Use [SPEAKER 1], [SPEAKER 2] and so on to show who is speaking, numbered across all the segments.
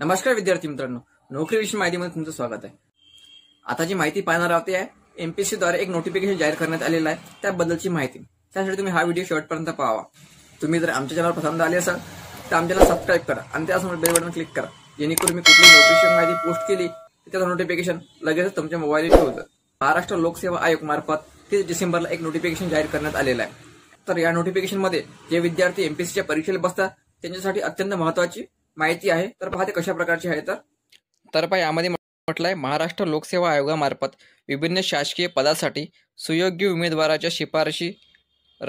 [SPEAKER 1] नमस्कार विद्यार्थी मित्रांनो नोकरी नोकरीविषयी माहितीमध्ये तुमचं स्वागत आहे आता जी माहिती पाहणार आहोत आहे एमपीएससी द्वारे एक नोटिफिकेशन जाहीर करण्यात आलेलं आहे त्याबद्दलची माहिती त्यासाठी तुम्ही हा व्हिडिओ शेवटपर्यंत पाहावा तुम्ही जर आमच्या चॅनल पसंत आले असाल तर आमच्याला सबस्क्राईब करा आणि त्यासमोर बेल बटन क्लिक करा जेणेकरून मी कुठली नोटिफिकेशन माहिती पोस्ट केली त्याचं नोटिफिकेशन लगेच तुमच्या मोबाईलवर होतं महाराष्ट्र लोकसेवा आयोग मार्फत तीस डिसेंबरला एक नोटिफिकेशन जाहीर करण्यात आलेलं आहे तर या नोटिफिकेशनमध्ये जे विद्यार्थी एमपीएससीच्या परीक्षेला बसतात त्यांच्यासाठी अत्यंत महत्वाची माहिती आहे तर पहा ते कशा प्रकारचे आहे तर तर पहा यामध्ये म्हटलंय महाराष्ट्र लोकसेवा आयोगामार्फत विभिन्न शासकीय पदासाठी सुयोग्य उमेदवाराच्या शिफारशी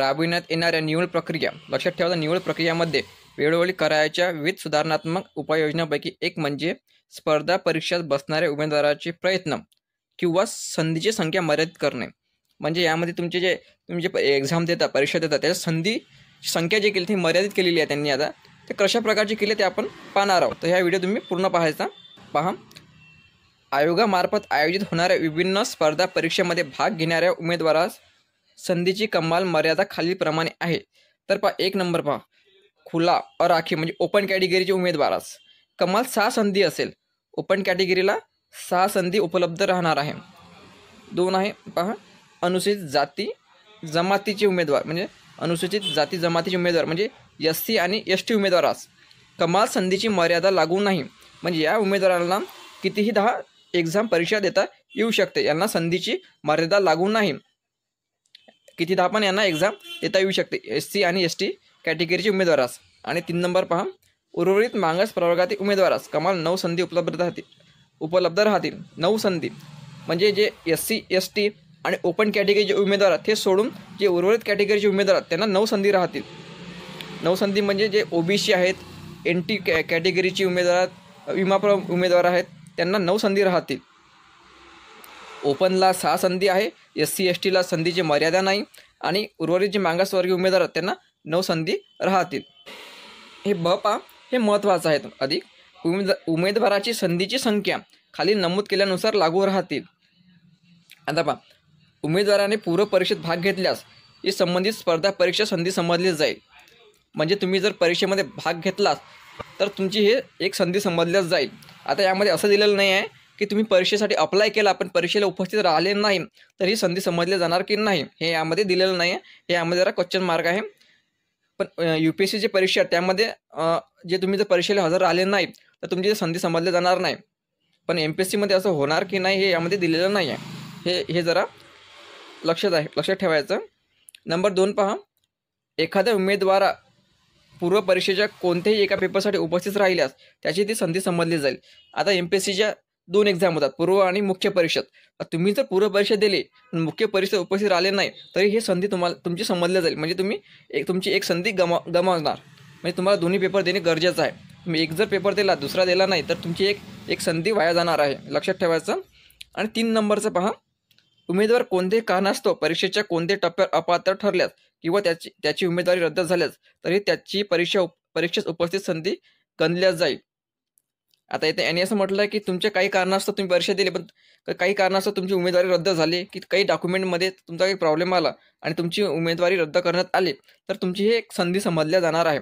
[SPEAKER 1] राबविण्यात येणाऱ्या निवड प्रक्रिया लक्षात ठेवा निवड प्रक्रियामध्ये वेळोवेळी करायच्या विविध सुधारणात्मक उपाययोजनांपैकी एक म्हणजे स्पर्धा परीक्षेत बसणाऱ्या उमेदवाराचे प्रयत्न किंवा संधीची संख्या मर्यादित करणे म्हणजे यामध्ये तुमचे जे तुम्ही जे एक्झाम देता परीक्षा देता त्याच्या संधी संख्या जी केली ती मर्यादित केलेली आहे त्यांनी आता ते कशा प्रकारचे केले ते आपण पाहणार आहोत तर ह्या व्हिडिओ तुम्ही पूर्ण पाहायचा पहा आयोगामार्फत आयोजित होणाऱ्या विभिन्न स्पर्धा परीक्षेमध्ये भाग घेणाऱ्या उमेदवारास संधीची कमाल मर्यादा खालीलप्रमाणे आहे तर पहा एक नंबर पहा खुला अराखी म्हणजे ओपन कॅटेगरीचे उमेदवारास कमाल सहा संधी असेल ओपन कॅटेगरीला सहा संधी उपलब्ध राहणार आहे दोन आहे पहा अनुसूचित जाती जमातीचे उमेदवार म्हणजे अनुसूचित जाती जमातीचे उमेदवार म्हणजे एस सी आणि एस टी उमेदवारास कमाल संधीची मर्यादा लागू नाही म्हणजे या उमेदवारांना कितीही दहा एक्झाम परीक्षा देता येऊ शकते यांना संधीची मर्यादा लागू नाही किती दहा पण यांना एक्झाम देता येऊ शकते एस सी आणि एस टी कॅटेगरीचे उमेदवारास आणि तीन नंबर पहा उर्वरित मागास प्रवर्गातील उमेदवारास कमाल नऊ संधी उपलब्ध राहतील उपलब्ध राहतील नऊ संधी म्हणजे जे एस सी एस टी आणि ओपन कॅटेगरीचे उमेदवार आहेत ते सोडून जे उर्वरित कॅटेगरीचे उमेदवार आहेत त्यांना नऊ संधी राहतील नऊ संधी म्हणजे जे ओ बी सी आहेत एन टी कॅ कॅटेगरीची उमेदवार विमाप्र उमेदवार आहेत त्यांना नऊ संधी राहतील ओपनला सहा संधी आहे एस सी एस टीला संधीची मर्यादा नाही आणि उर्वरित जे मागासवर्गीय उमेदवार आहेत त्यांना नऊ संधी राहतील हे पा हे महत्त्वाचं आहे अधिक उमेद उमेदवाराची संधीची संख्या खाली नमूद केल्यानुसार लागू राहतील आता पहा उमेदवाराने पूर्वपरीक्षेत भाग घेतल्यास ही संबंधित स्पर्धा परीक्षा संधी समजली जाईल म्हणजे तुम्ही जर परीक्षेमध्ये भाग घेतलास तर तुमची हे एक संधी समजल्याच जाईल आता यामध्ये असं दिलेलं नाही आहे की तुम्ही परीक्षेसाठी अप्लाय केला पण परीक्षेला उपस्थित राहिले नाही तर ही संधी समजली जाणार की नाही हे यामध्ये दिलेलं नाही आहे हे यामध्ये जरा क्वेश्चन मार्क आहे पण यू पी एस सीची परीक्षा त्यामध्ये जे तुम्ही जर परीक्षेला हजर राहिले नाही तर तुमची संधी समजली जाणार नाही पण एम पी एस सीमध्ये असं होणार की नाही हे यामध्ये दिलेलं नाही आहे हे हे जरा लक्षात आहे लक्षात ठेवायचं नंबर दोन पहा एखाद्या उमेदवारा पूर्व परीक्षेच्या कोणत्याही एका पेपरसाठी उपस्थित राहिल्यास त्याची ती संधी समजली जाईल आता एम पी एस सीच्या दोन एक्झाम होतात पूर्व आणि मुख्य परिषद तुम्ही जर पूर्व परीक्षा दिली मुख्य परिषद उपस्थित राहिले नाही तरी ही संधी तुम्हाला तुमची समजली जाईल म्हणजे तुम्ही एक तुमची एक संधी गमा गमावणार म्हणजे तुम्हाला दोन्ही पेपर देणे गरजेचं आहे तुम्ही एक जर पेपर दिला दुसरा दिला नाही तर तुमची एक एक संधी वाया जाणार आहे लक्षात ठेवायचं आणि तीन नंबरचं पहा उमेदवार कोणते कारणास्तव परीक्षेच्या कोणते टप्प्यावर अपात्र ठरल्यास किंवा त्याची त्याची उमेदवारी रद्द झाल्यास तरी त्याची परीक्षा परीक्षेस उपस्थित संधी गणल्या जाईल आता इथे यांनी असं म्हटलं की तुमच्या काही कारणास्तव तुम्ही परीक्षा दिली पण काही कारणास्तव तुमची उमेदवारी रद्द झाली की काही डॉक्युमेंटमध्ये तुमचा काही प्रॉब्लेम आला आणि तुमची उमेदवारी रद्द करण्यात आली तर तुमची ही एक संधी समजल्या जाणार आहे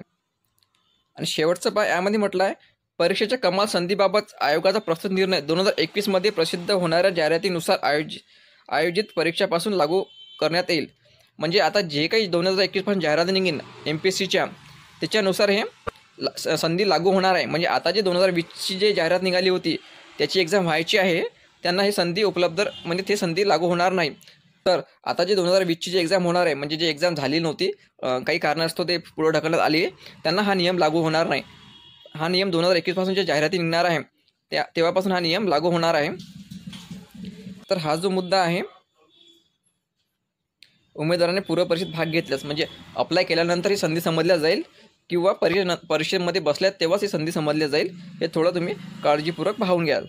[SPEAKER 1] आणि शेवटचं पाय यामध्ये म्हटलं आहे परीक्षेच्या कमाल संधीबाबत आयोगाचा प्रस्तुत निर्णय दोन हजार एकवीसमध्ये प्रसिद्ध होणाऱ्या जाहिरातीनुसार आयोजित आयोजित परीक्षापासून लागू करण्यात येईल म्हणजे आता जे काही दोन हजार एकवीसपासून जाहिरात निघेन एम पी एस सीच्या त्याच्यानुसार हे संधी लागू होणार आहे म्हणजे आता जे दोन हजार वीसची जे जाहिरात निघाली होती त्याची एक्झाम व्हायची आहे त्यांना हे संधी उपलब्ध म्हणजे ते संधी लागू होणार नाही तर आता जे दोन हजार वीसची जी एक्झाम होणार आहे म्हणजे जे एक्झाम झाली नव्हती काही कारणास्तव ते पुढं ढकलण्यात आली त्यांना हा नियम लागू होणार नाही हा नियम दोन हजार एकवीसपासून जे जाहिराती निघणार आहे त्या तेव्हापासून हा नियम लागू होणार आहे तर हा जो मुद्दा आहे उमेदवाराने पूर्व परीक्षेत भाग घेतल्यास म्हणजे अप्लाय केल्यानंतर ही संधी समजल्या जाईल किंवा परीक्षे परीक्षेमध्ये बसल्यात तेव्हाच ही संधी समजल्या जाईल हे थोडं तुम्ही काळजीपूर्वक पाहून घ्याल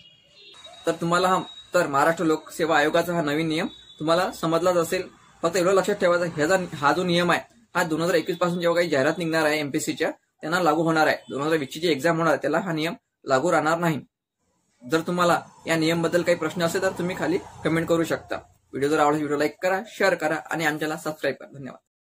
[SPEAKER 1] तर तुम्हाला हा तर महाराष्ट्र लोकसेवा आयोगाचा हा नवीन नियम तुम्हाला समजलाच असेल फक्त एवढं लक्षात ठेवायचं ह्याचा हा जो नियम आहे हा दोन हजार एकवीस पासून जेव्हा काही जाहिरात निघणार आहे एमपीसीच्या त्यांना लागू होणार आहे दोन हजार वीसची जी एक्झाम होणार आहे त्याला हा नियम लागू राहणार नाही जर तुम्हाला या नियम बद्दल काही प्रश्न असेल तर तुम्ही खाली कमेंट करू शकता व्हिडिओ जर आवडला व्हिडिओ लाईक करा शेअर करा आणि आमच्याला सबस्क्राईब करा धन्यवाद